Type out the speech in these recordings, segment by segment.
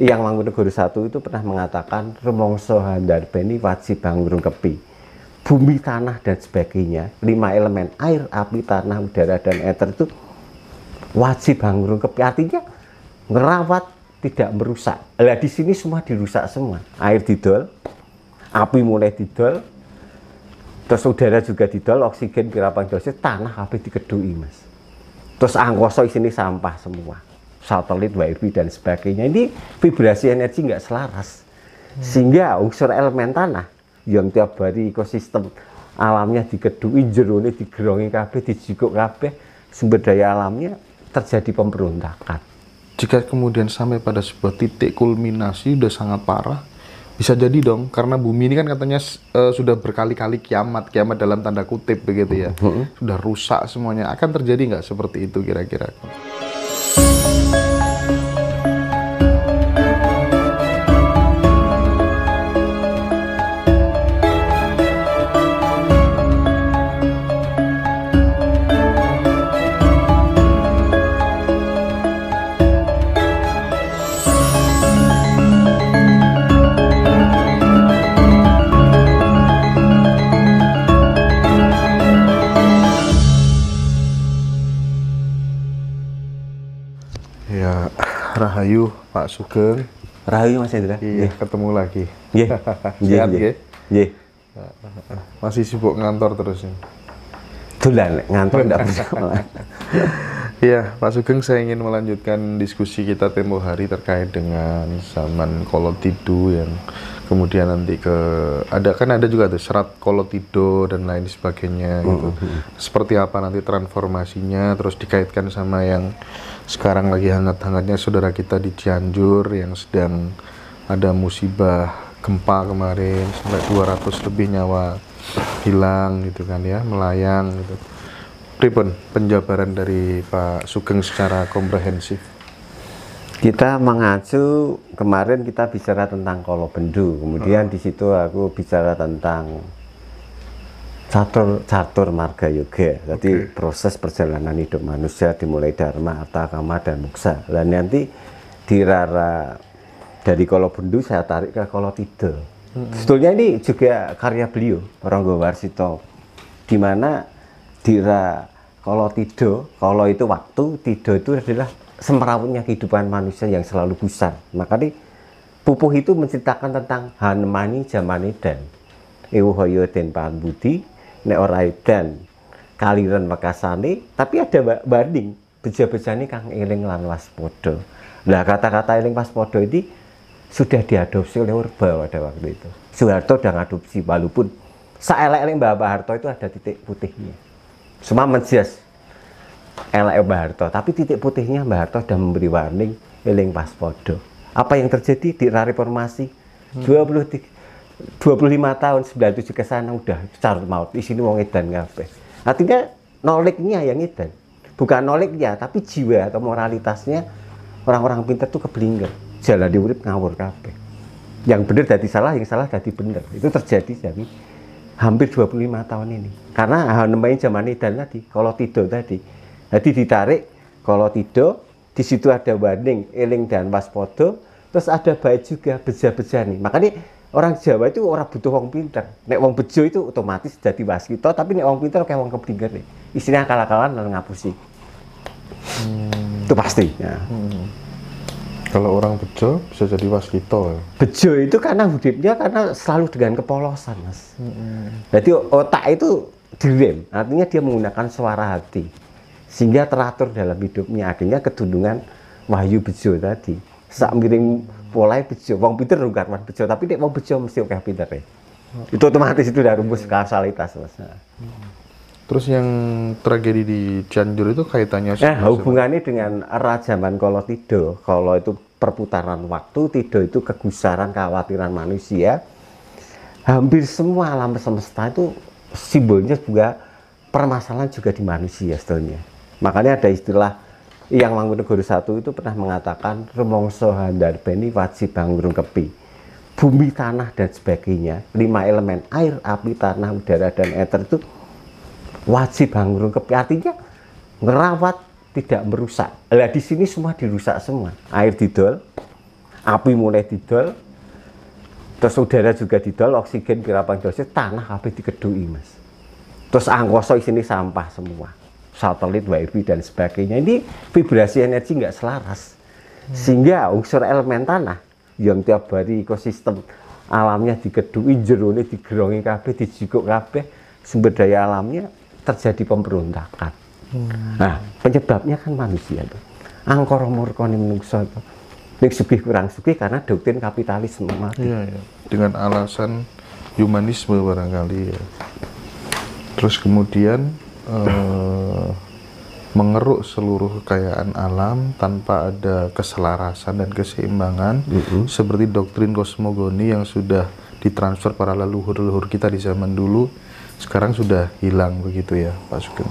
Yang Mangkunegoro satu itu pernah mengatakan remongso beni wajib bangun kepi. Bumi, tanah dan sebagainya, lima elemen air, api, tanah, udara dan ether itu wajib bangun kepi. Artinya ngerawat tidak merusak. Lah di sini semua dirusak semua. Air didol, api mulai didol, terus udara juga didol, oksigen, pirapan dosis, tanah api dikedui mas. Terus angkoso di sini sampah semua satelit, wifi dan sebagainya ini vibrasi energi nggak selaras sehingga unsur elemen tanah yang tiap hari ekosistem alamnya dikedui jerone digerongi kabeh dijikuk kabeh sumber daya alamnya terjadi pemberontakan jika kemudian sampai pada sebuah titik kulminasi udah sangat parah bisa jadi dong karena bumi ini kan katanya uh, sudah berkali-kali kiamat kiamat dalam tanda kutip begitu ya -hmm. sudah rusak semuanya akan terjadi nggak seperti itu kira-kira Sugeng. Rahayu Mas Hendra. Iya, yeah. ketemu lagi. Nggih. Yeah. Nggih. Nggih. Nggih. Masih sibuk ngantor terus ini. Dolan ngantor ndak bisa. Iya, Pak Sugeng saya ingin melanjutkan diskusi kita tempo hari terkait dengan zaman kolotido yang kemudian nanti ke ada kan ada juga tuh serat kolotido dan lain sebagainya gitu. Mm-hmm. Seperti apa nanti transformasinya terus dikaitkan sama yang sekarang lagi hangat-hangatnya saudara kita di Cianjur yang sedang ada musibah gempa kemarin sampai 200 lebih nyawa hilang gitu kan ya, melayang gitu pripun penjabaran dari Pak Sugeng secara komprehensif? Kita mengacu kemarin kita bicara tentang kolobendu, kemudian oh. di situ aku bicara tentang catur catur marga yoga. Jadi okay. proses perjalanan hidup manusia dimulai dharma, arta, kama dan muksa. Dan nanti di rara dari kolobendu saya tarik ke kolotide. Hmm. Sebetulnya ini juga karya beliau, Ronggo Warsito, di mana Dira kalau tidur, kalau itu waktu, tidur itu adalah semerawutnya kehidupan manusia yang selalu gusar. Maka di pupuh itu menceritakan tentang Hanmani Jamani dan Ewohoyo dan Pahan Budi, Neorai dan Kaliran Wakasane, tapi ada banding beja beja ini kang eling lan waspodo. Nah, kata-kata eling waspodo ini sudah diadopsi oleh Urba pada waktu itu. Soeharto sudah adopsi walaupun saya elek Mbak Harto itu ada titik putihnya semua menjas elak ya Mbak Harto tapi titik putihnya Mbak Harto sudah memberi warning eling pas podo apa yang terjadi di era reformasi hmm. puluh 25 tahun 97 ke sana udah carut maut di sini mau edan ngapain? artinya noliknya yang edan bukan noliknya tapi jiwa atau moralitasnya orang-orang pintar tuh keblinger jalan diurip ngawur kabeh yang benar jadi salah yang salah jadi benar itu terjadi jadi hampir 25 tahun ini. Karena hal namanya zaman edan tadi, kalau tidur tadi. Jadi ditarik, kalau tidur, di situ ada warning eling dan waspodo, terus ada baik juga beja-beja nih. Makanya orang Jawa itu orang butuh wong pinter. Nek wong bejo itu otomatis jadi waskito, tapi nek wong pinter kayak wong keblinger nih. istilahnya kalah-kalah dan ngapusi. Hmm. Itu pasti. Ya. Hmm. Kalau orang bejo bisa jadi waskito. Ya. Bejo itu karena hidupnya karena selalu dengan kepolosan, Mas. Hmm. Berarti otak itu direm, artinya dia menggunakan suara hati. Sehingga teratur dalam hidupnya, akhirnya ketundungan wahyu bejo tadi. Sak miring polai bejo, wong pinter rugar mas bejo, tapi dia mau bejo mesti oke pinter ya. Oh. Itu otomatis itu udah rumus hmm. Mas. Hmm. Terus yang tragedi di Cianjur itu kaitannya nah, eh, hubungannya dengan Raja Mankolo Tido. Kalau itu perputaran waktu, Tido itu kegusaran kekhawatiran manusia. Hampir semua alam semesta itu simbolnya juga permasalahan juga di manusia sebetulnya. Makanya ada istilah yang Mangkunegoro satu itu pernah mengatakan remongso beni wajib bangun kepi bumi tanah dan sebagainya lima elemen air api tanah udara dan eter itu wajib bangun kepi artinya ngerawat tidak merusak lah di sini semua dirusak semua air didol api mulai didol terus udara juga didol oksigen berapa dosis tanah api dikedui mas terus angkoso sini sampah semua satelit wifi dan sebagainya ini vibrasi energi nggak selaras hmm. sehingga unsur elemen tanah yang tiap hari ekosistem alamnya dikedui jerone digerongi kabeh dijikuk kabeh sumber daya alamnya terjadi pemberontakan. Hmm. Nah, penyebabnya kan manusia itu. Angkor murkoni menungso itu. Nek sugih kurang sugih karena doktrin kapitalisme mati. Iya, iya. Dengan alasan humanisme barangkali ya. Terus kemudian eh, mengeruk seluruh kekayaan alam tanpa ada keselarasan dan keseimbangan uh -hmm. seperti doktrin kosmogoni yang sudah ditransfer para leluhur-leluhur kita di zaman dulu sekarang sudah hilang begitu ya Pak Sugeng?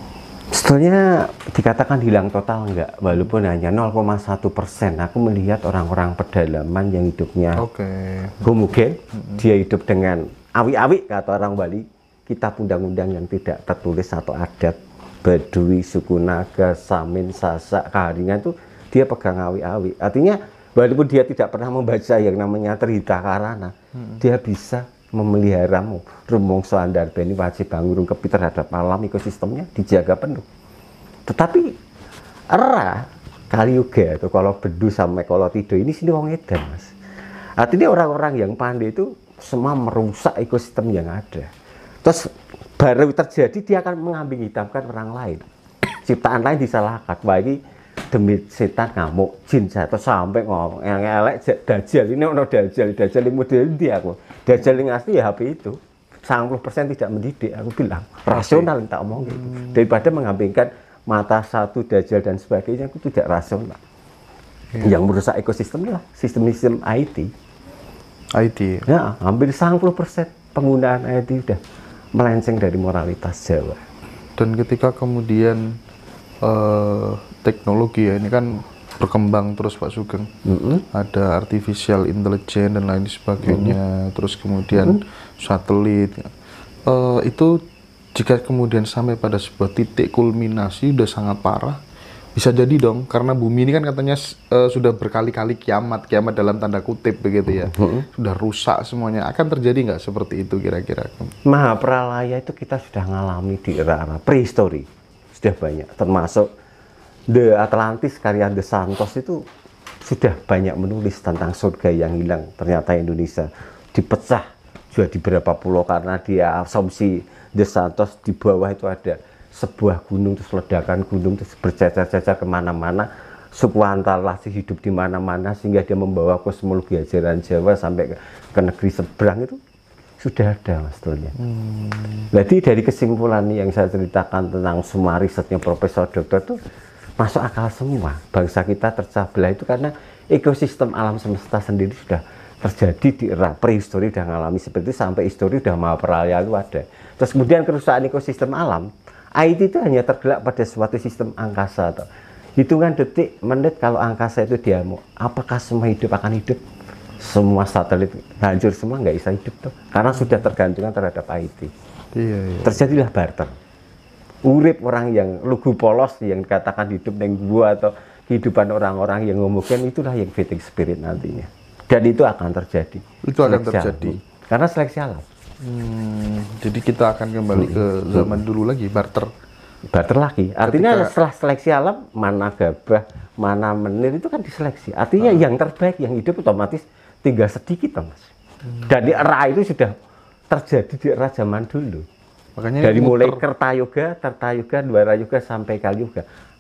Sebetulnya dikatakan hilang total enggak, walaupun hanya 0,1 persen. Aku melihat orang-orang pedalaman yang hidupnya okay. homogen, mm-hmm. dia hidup dengan awi-awi kata orang Bali, kitab undang-undang yang tidak tertulis atau adat, Badui, suku Naga, Samin, Sasak, Kaharingan itu dia pegang awi-awi. Artinya walaupun dia tidak pernah membaca yang namanya Trihita Karana, mm-hmm. dia bisa memeliharamu selandar ini wajib bangun kepi terhadap alam ekosistemnya dijaga penuh tetapi era kali juga itu kalau bedu sama kalau tidur ini sini wong edan mas artinya orang-orang yang pandai itu semua merusak ekosistem yang ada terus baru terjadi dia akan mengambil hitamkan orang lain ciptaan lain disalahkan wah demi setan ngamuk jin jatuh sampai ngomong yang elek dajjal ini ono dajjal dajjal ini model dia aku dajjal yang asli ya HP itu 90% tidak mendidik aku bilang rasional yang tak omong gitu hmm. daripada mengambingkan mata satu dajjal dan sebagainya aku tidak rasional iya. yang merusak ekosistem lah sistem sistem IT IT ya hampir 90% penggunaan IT udah melenceng dari moralitas Jawa dan ketika kemudian eh, teknologi ya ini kan berkembang terus Pak Sugeng. Mm-hmm. Ada artificial intelligence dan lain sebagainya. Mm-hmm. Terus kemudian mm-hmm. satelit. Uh, itu jika kemudian sampai pada sebuah titik kulminasi sudah sangat parah, bisa jadi dong karena bumi ini kan katanya uh, sudah berkali-kali kiamat, kiamat dalam tanda kutip begitu ya. Mm-hmm. Sudah rusak semuanya. Akan terjadi nggak seperti itu kira-kira? Mahapralaya itu kita sudah ngalami di era-era sudah banyak termasuk The Atlantis karya The Santos itu sudah banyak menulis tentang surga yang hilang ternyata Indonesia dipecah juga di beberapa pulau karena dia asumsi The Santos di bawah itu ada sebuah gunung terus ledakan gunung terus bercecer-cecer kemana-mana suku antar masih hidup di mana-mana sehingga dia membawa kosmologi ajaran Jawa sampai ke, ke negeri seberang itu sudah ada mas Tony. Hmm. Berarti dari kesimpulan yang saya ceritakan tentang semua risetnya Profesor Dokter itu masuk akal semua. Bangsa kita tercah itu karena ekosistem alam semesta sendiri sudah terjadi di era prehistori sudah mengalami seperti itu, sampai histori sudah mau peralihan itu ada. Terus kemudian kerusakan ekosistem alam, IT itu hanya tergelak pada suatu sistem angkasa. Atau hitungan detik, menit kalau angkasa itu dia apakah semua hidup akan hidup? semua satelit hancur semua nggak bisa hidup tuh karena sudah tergantungan terhadap IT iya, iya. terjadilah barter urip orang yang lugu polos yang katakan hidup yang gua atau kehidupan orang-orang yang ngomongin itulah yang fitting spirit nantinya dan itu akan terjadi itu akan seleksi terjadi alam. karena seleksi alam hmm, jadi kita akan kembali ke hmm. zaman dulu lagi barter barter lagi artinya Ketika... setelah seleksi alam mana gabah mana menir itu kan diseleksi artinya hmm. yang terbaik yang hidup otomatis tinggal sedikit mas hmm. dan era itu sudah terjadi di era zaman dulu Makanya dari mulai kertayoga Kertayoga, dua sampai kali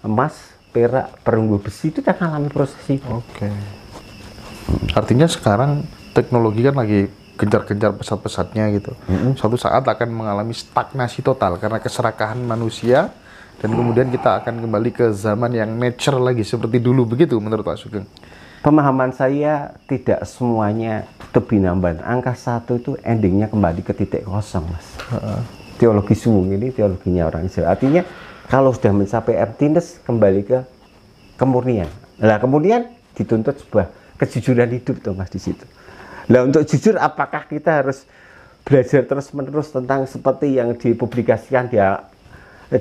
emas perak perunggu besi itu kan alami proses itu oke okay. artinya sekarang teknologi kan lagi kejar-kejar pesat-pesatnya gitu. Mm-hmm. Suatu saat akan mengalami stagnasi total karena keserakahan manusia dan kemudian kita akan kembali ke zaman yang nature lagi seperti dulu begitu menurut Pak Sugeng pemahaman saya tidak semuanya itu binamban. Angka satu itu endingnya kembali ke titik kosong, mas. Uh-uh. Teologi sumung ini teologinya orang Israel. Artinya kalau sudah mencapai emptiness kembali ke kemurnian. Nah kemudian dituntut sebuah kejujuran hidup tuh mas di situ. Nah untuk jujur apakah kita harus belajar terus menerus tentang seperti yang dipublikasikan di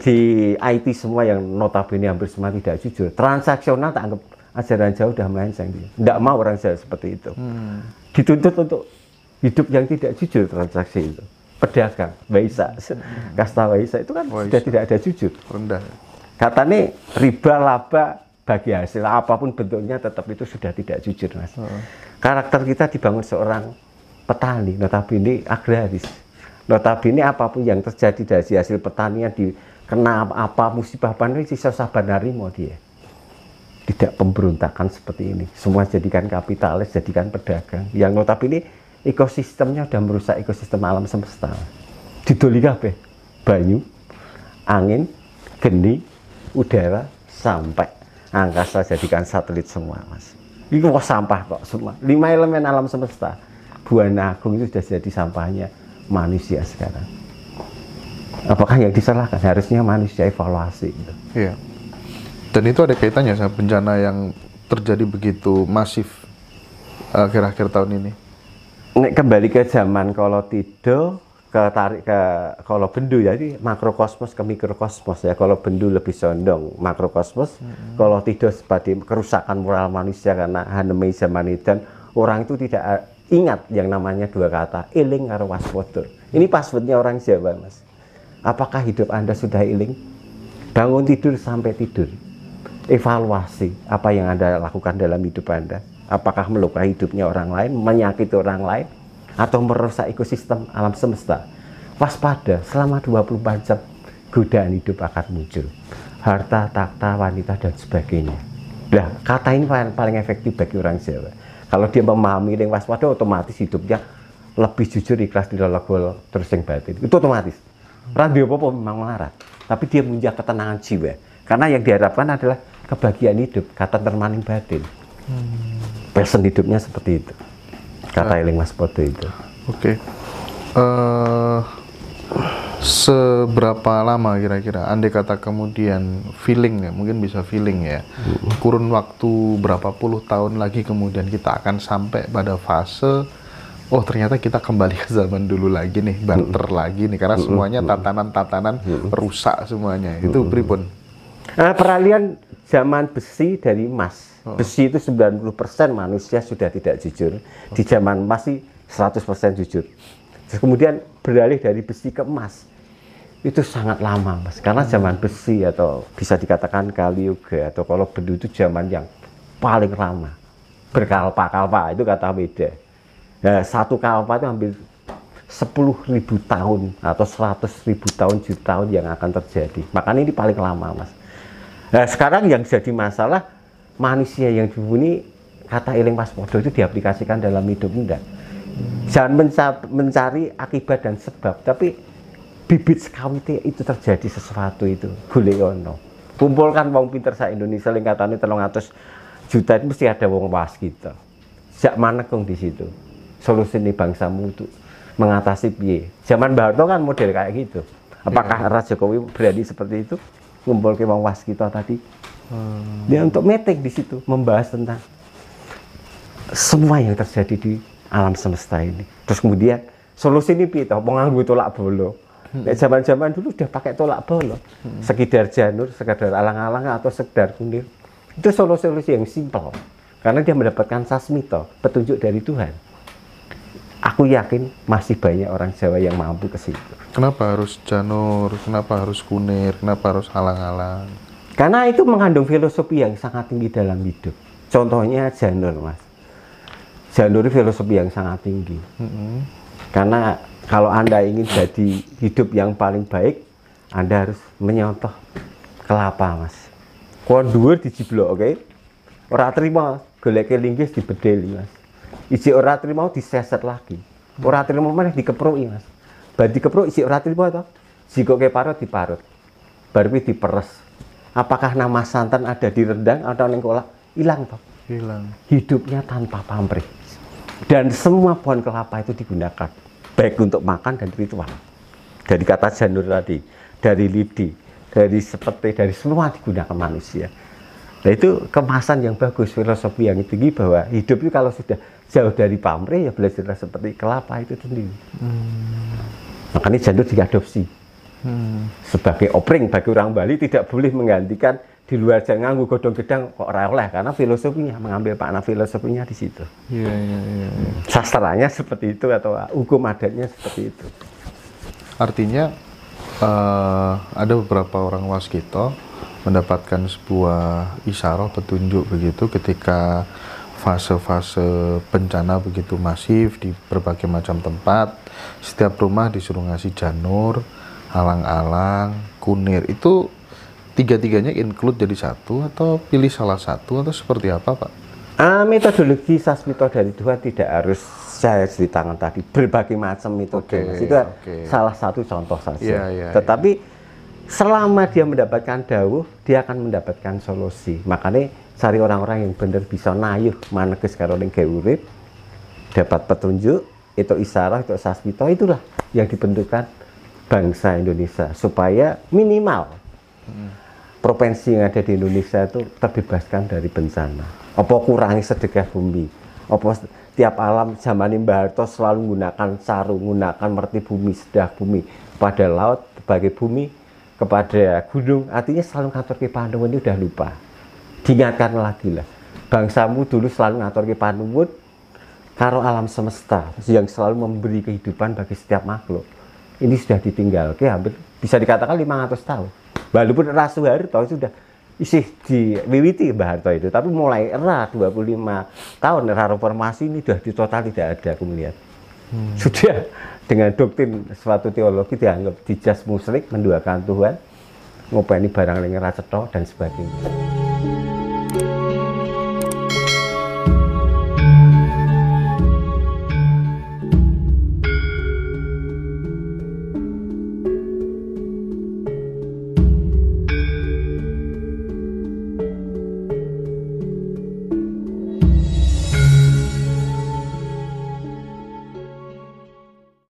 di IT semua yang notabene hampir semua tidak jujur. Transaksional tak anggap ajaran jauh sudah melenceng. Tidak mau orang saya seperti itu. Hmm. Dituntut untuk hidup yang tidak jujur transaksi itu. Pedagang, Waisa, hmm. kasta Waisa itu kan Waisa. sudah tidak ada jujur. Rendah. Kata nih riba laba bagi hasil apapun bentuknya tetap itu sudah tidak jujur mas. Hmm. Karakter kita dibangun seorang petani, notabene agraris. Notabene apapun yang terjadi dari hasil pertanian di kena apa musibah panen sisa sabar narimo dia tidak pemberontakan seperti ini. Semua jadikan kapitalis, jadikan pedagang. Yang notabene ekosistemnya sudah merusak ekosistem alam semesta. Didoli kabeh. Banyu, angin, geni, udara, sampai angkasa jadikan satelit semua, Mas. ini kok sampah kok semua. Lima elemen alam semesta. buah Agung itu sudah jadi sampahnya manusia sekarang. Apakah yang disalahkan? Harusnya manusia evaluasi. Gitu. Yeah. Dan itu ada kaitannya sama bencana yang terjadi begitu masif eh, akhir-akhir tahun ini. Nek kembali ke zaman kalau tidur ke tarik ke kalau bendu jadi ya, makrokosmos ke mikrokosmos ya kalau bendu lebih condong makrokosmos hmm. kalau tidur seperti kerusakan moral manusia karena itu dan orang itu tidak eh, ingat yang namanya dua kata iling karo waspodur ini passwordnya orang siapa mas apakah hidup anda sudah iling bangun tidur sampai tidur evaluasi apa yang Anda lakukan dalam hidup Anda. Apakah melukai hidupnya orang lain, menyakiti orang lain, atau merusak ekosistem alam semesta. Waspada, selama 24 jam godaan hidup akan muncul. Harta, takhta, wanita, dan sebagainya. Nah, kata ini paling, paling efektif bagi orang Jawa. Kalau dia memahami yang waspada, otomatis hidupnya lebih jujur, ikhlas, tidak lagu, terus yang batin. Itu otomatis. Radio Popo memang melarat. Tapi dia punya ketenangan jiwa. Karena yang diharapkan adalah kebahagiaan hidup kata termaning batin hmm. passion hidupnya seperti itu kata nah. Eling Mas Poto itu oke okay. uh, eh, seberapa lama kira-kira andai kata kemudian feeling ya mungkin bisa feeling ya hmm. kurun waktu berapa puluh tahun lagi kemudian kita akan sampai pada fase oh ternyata kita kembali ke zaman dulu lagi nih barter mm. lagi nih karena hmm. semuanya hmm. tatanan-tatanan mm. rusak semuanya itu hmm. pribun nah, eh, peralihan zaman besi dari emas. Hmm. Besi itu 90% manusia sudah tidak jujur. Di zaman emas sih 100% jujur. Terus kemudian beralih dari besi ke emas. Itu sangat lama, Mas. Karena hmm. zaman besi atau bisa dikatakan kali juga atau kalau bedu itu zaman yang paling lama. Berkalpa-kalpa itu kata beda. Nah, satu kalpa itu hampir ribu tahun atau seratus ribu tahun juta tahun yang akan terjadi. Makanya ini paling lama, Mas. Nah, sekarang yang jadi masalah manusia yang dibunyi kata iling pas podo itu diaplikasikan dalam hidup enggak. Jangan mencari akibat dan sebab, tapi bibit sekawite itu terjadi sesuatu itu guleono. Ya Kumpulkan wong pinter sa Indonesia lingkatannya telung atas juta itu mesti ada wong pas kita. Sejak mana kong di situ? Solusi nih bangsamu itu mengatasi piye? Zaman Barto kan model kayak gitu. Apakah iya. Ras Jokowi berani seperti itu? ngumpul ke Wong kita tadi. Hmm. Dia ya, untuk meeting di situ, membahas tentang semua yang terjadi di alam semesta ini. Terus kemudian solusi ini pito, itu tolak bolo. hmm. zaman-zaman dulu udah pakai tolak bolo, hmm. sekedar janur, sekedar alang-alang atau sekedar kunir. Itu solusi-solusi yang simpel, karena dia mendapatkan sasmito, petunjuk dari Tuhan. Aku yakin masih banyak orang Jawa yang mampu ke situ kenapa harus janur kenapa harus kunir kenapa harus halang-halang karena itu mengandung filosofi yang sangat tinggi dalam hidup contohnya janur mas janur filosofi yang sangat tinggi mm-hmm. karena kalau anda ingin jadi hidup yang paling baik anda harus menyontoh kelapa mas kon di jiblo, oke okay? ora terima, goleke linggis dibedeli mas iji ora di diseset lagi ora terima, mana dikeproki mas kepro isi urat itu buat apa? ke parut diparut. Bar diperes. Apakah nama santan ada di rendang atau ning kolak? Hilang toh. Hilang. Hidupnya tanpa pamrih. Dan semua pohon kelapa itu digunakan baik untuk makan dan ritual. Dari kata janur tadi, dari lidi, dari seperti dari semua digunakan manusia. Nah itu kemasan yang bagus, filosofi yang tinggi bahwa hidup itu kalau sudah jauh dari pamrih ya belajarlah seperti kelapa itu sendiri. Hmm. Makanya jadul diadopsi. Hmm. Sebagai opering bagi orang Bali tidak boleh menggantikan di luar jangan nganggu godong gedang kok oleh karena filosofinya mengambil makna filosofinya di situ. Iya iya iya. Ya. Sastranya seperti itu atau hukum adatnya seperti itu. Artinya uh, ada beberapa orang waskito mendapatkan sebuah isyarat petunjuk begitu ketika fase-fase bencana begitu masif di berbagai macam tempat. Setiap rumah disuruh ngasih janur, alang-alang, kunir. Itu tiga-tiganya include jadi satu atau pilih salah satu atau seperti apa, Pak? Ah, metodologi sasmito dari dua tidak harus saya tangan tadi berbagai macam metode. Okay, itu okay. salah satu contoh saja. Yeah, yeah, iya. Tetapi yeah. selama dia mendapatkan dawuh, dia akan mendapatkan solusi. Makanya Cari orang-orang yang benar bisa nayuh manekes karo ning urip dapat petunjuk itu isyarah itu sasmito itulah yang dibentukkan bangsa Indonesia supaya minimal hmm. provinsi yang ada di Indonesia itu terbebaskan dari bencana apa kurangi sedekah bumi apa tiap alam zaman Mbah Harto selalu menggunakan sarung menggunakan merti bumi sedah bumi pada laut sebagai bumi kepada gunung artinya selalu kantor ke Pandungan ini udah lupa diingatkan lagi lah bangsamu dulu selalu ngatur ke panungut karo alam semesta yang selalu memberi kehidupan bagi setiap makhluk ini sudah ditinggal ke hampir bisa dikatakan 500 tahun walaupun Rasu Harto sudah isih diwiwiti Mbah Harto itu tapi mulai era 25 tahun era reformasi ini sudah di total tidak ada aku melihat hmm. sudah dengan doktrin suatu teologi dianggap dijas musrik menduakan Tuhan ngopeni barang yang cetha dan sebagainya